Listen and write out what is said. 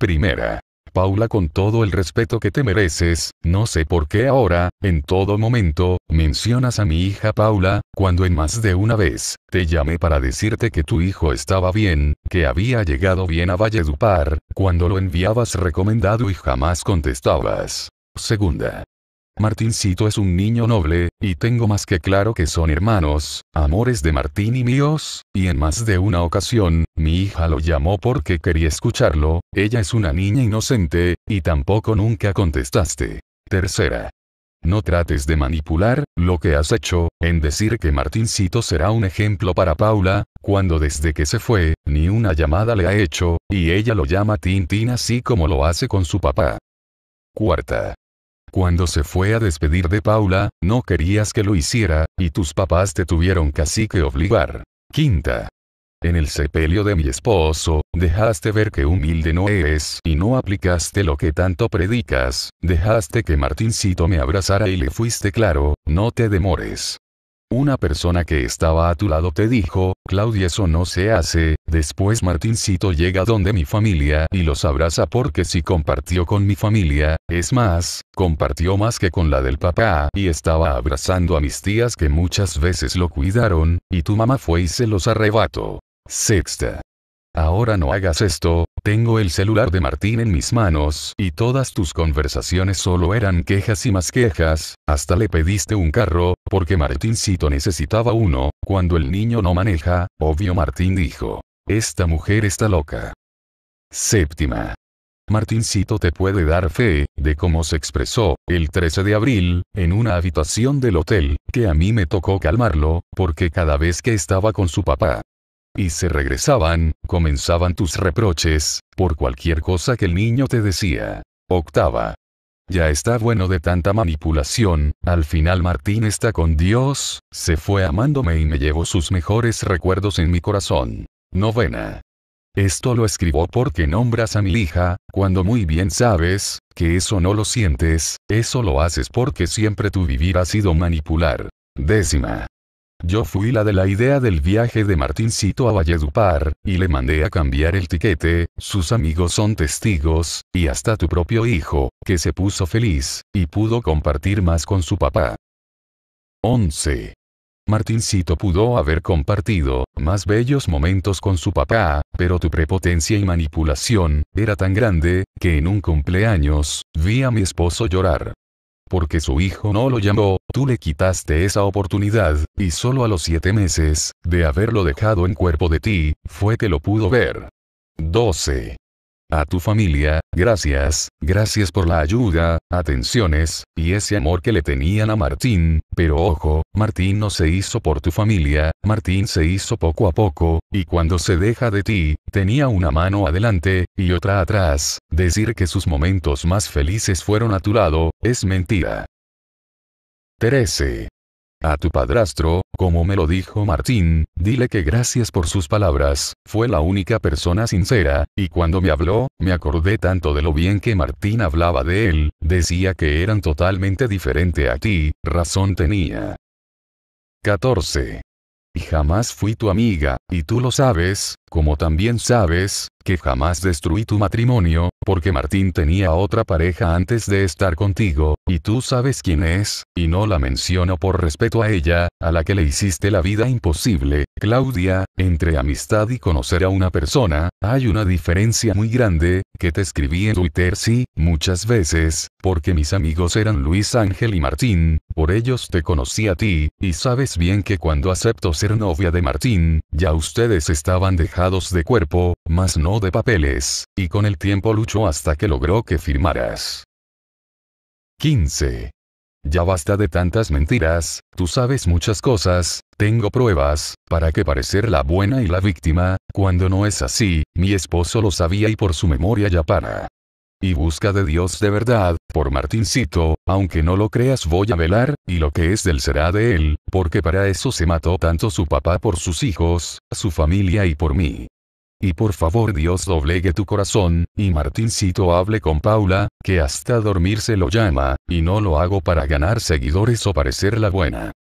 Primera. Paula con todo el respeto que te mereces, no sé por qué ahora, en todo momento, mencionas a mi hija Paula, cuando en más de una vez, te llamé para decirte que tu hijo estaba bien, que había llegado bien a Valledupar, cuando lo enviabas recomendado y jamás contestabas. Segunda. Martincito es un niño noble, y tengo más que claro que son hermanos, amores de Martín y míos, y en más de una ocasión, mi hija lo llamó porque quería escucharlo, ella es una niña inocente, y tampoco nunca contestaste. Tercera. No trates de manipular, lo que has hecho, en decir que Martincito será un ejemplo para Paula, cuando desde que se fue, ni una llamada le ha hecho, y ella lo llama Tintín así como lo hace con su papá. Cuarta. Cuando se fue a despedir de Paula, no querías que lo hiciera, y tus papás te tuvieron casi que obligar. Quinta. En el sepelio de mi esposo, dejaste ver que humilde no eres y no aplicaste lo que tanto predicas, dejaste que Martincito me abrazara y le fuiste claro, no te demores. Una persona que estaba a tu lado te dijo, Claudia eso no se hace, después Martincito llega donde mi familia y los abraza porque si compartió con mi familia, es más, compartió más que con la del papá y estaba abrazando a mis tías que muchas veces lo cuidaron, y tu mamá fue y se los arrebató. Sexta. Ahora no hagas esto, tengo el celular de Martín en mis manos, y todas tus conversaciones solo eran quejas y más quejas, hasta le pediste un carro, porque Martincito necesitaba uno, cuando el niño no maneja, obvio Martín dijo. Esta mujer está loca. Séptima. Martincito te puede dar fe, de cómo se expresó, el 13 de abril, en una habitación del hotel, que a mí me tocó calmarlo, porque cada vez que estaba con su papá, y se regresaban, comenzaban tus reproches, por cualquier cosa que el niño te decía. Octava. Ya está bueno de tanta manipulación, al final Martín está con Dios, se fue amándome y me llevó sus mejores recuerdos en mi corazón. Novena. Esto lo escribo porque nombras a mi hija, cuando muy bien sabes, que eso no lo sientes, eso lo haces porque siempre tu vivir ha sido manipular. Décima. Yo fui la de la idea del viaje de Martincito a Valledupar, y le mandé a cambiar el tiquete, sus amigos son testigos, y hasta tu propio hijo, que se puso feliz, y pudo compartir más con su papá. 11. Martincito pudo haber compartido más bellos momentos con su papá, pero tu prepotencia y manipulación era tan grande, que en un cumpleaños, vi a mi esposo llorar porque su hijo no lo llamó, tú le quitaste esa oportunidad, y solo a los siete meses, de haberlo dejado en cuerpo de ti, fue que lo pudo ver. 12. A tu familia, gracias, gracias por la ayuda, atenciones, y ese amor que le tenían a Martín, pero ojo, Martín no se hizo por tu familia, Martín se hizo poco a poco, y cuando se deja de ti, tenía una mano adelante, y otra atrás, decir que sus momentos más felices fueron a tu lado, es mentira. 13. A tu padrastro, como me lo dijo Martín, dile que gracias por sus palabras, fue la única persona sincera, y cuando me habló, me acordé tanto de lo bien que Martín hablaba de él, decía que eran totalmente diferente a ti, razón tenía. 14. Y jamás fui tu amiga, y tú lo sabes, como también sabes, que jamás destruí tu matrimonio, porque Martín tenía otra pareja antes de estar contigo, y tú sabes quién es, y no la menciono por respeto a ella, a la que le hiciste la vida imposible, Claudia, entre amistad y conocer a una persona, hay una diferencia muy grande, que te escribí en Twitter sí, muchas veces, porque mis amigos eran Luis Ángel y Martín, por ellos te conocí a ti, y sabes bien que cuando acepto ser novia de Martín, ya ustedes estaban dejados de cuerpo, mas no de papeles, y con el tiempo hasta que logró que firmaras. 15. Ya basta de tantas mentiras, tú sabes muchas cosas, tengo pruebas, para que parecer la buena y la víctima, cuando no es así, mi esposo lo sabía y por su memoria ya para. Y busca de Dios de verdad, por Martincito, aunque no lo creas voy a velar, y lo que es del será de él, porque para eso se mató tanto su papá por sus hijos, su familia y por mí. Y por favor Dios doblegue tu corazón, y Martincito hable con Paula, que hasta dormir se lo llama, y no lo hago para ganar seguidores o parecer la buena.